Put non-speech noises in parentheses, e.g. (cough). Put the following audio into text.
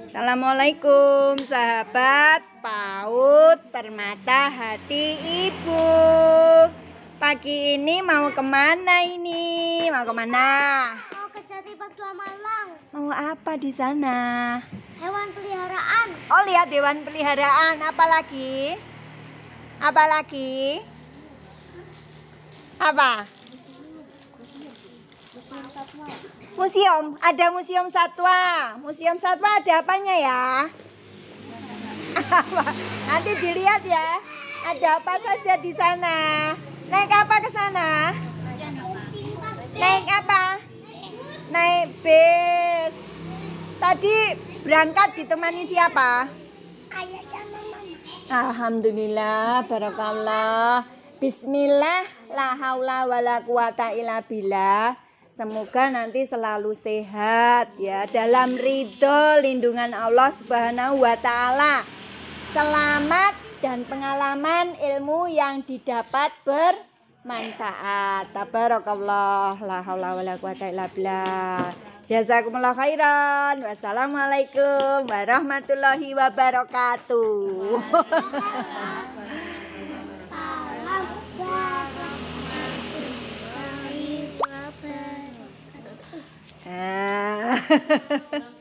Assalamualaikum sahabat PAUD Permata Hati Ibu Pagi ini mau kemana ini? Mau kemana? Mau ke Jati Batu Malang Mau apa di sana? Hewan peliharaan Oh lihat hewan peliharaan Apa lagi? Apa lagi? Apa? museum, ada museum satwa. Museum satwa ada apanya ya? (laughs) Nanti dilihat ya. Ada apa saja di sana? Naik apa ke sana? Naik apa? Naik bis. Tadi berangkat ditemani siapa? Ayah sama mama. Alhamdulillah, barakallah. Bismillah, la haula wala quwata illa billah. Semoga nanti selalu sehat ya dalam ridho lindungan Allah Subhanahu wa taala. Selamat dan pengalaman ilmu yang didapat bermanfaat. Tabarakallah la haula wala quwata illa billah. Jazakumullah khairan. Wassalamualaikum warahmatullahi wabarakatuh. (laughs) えー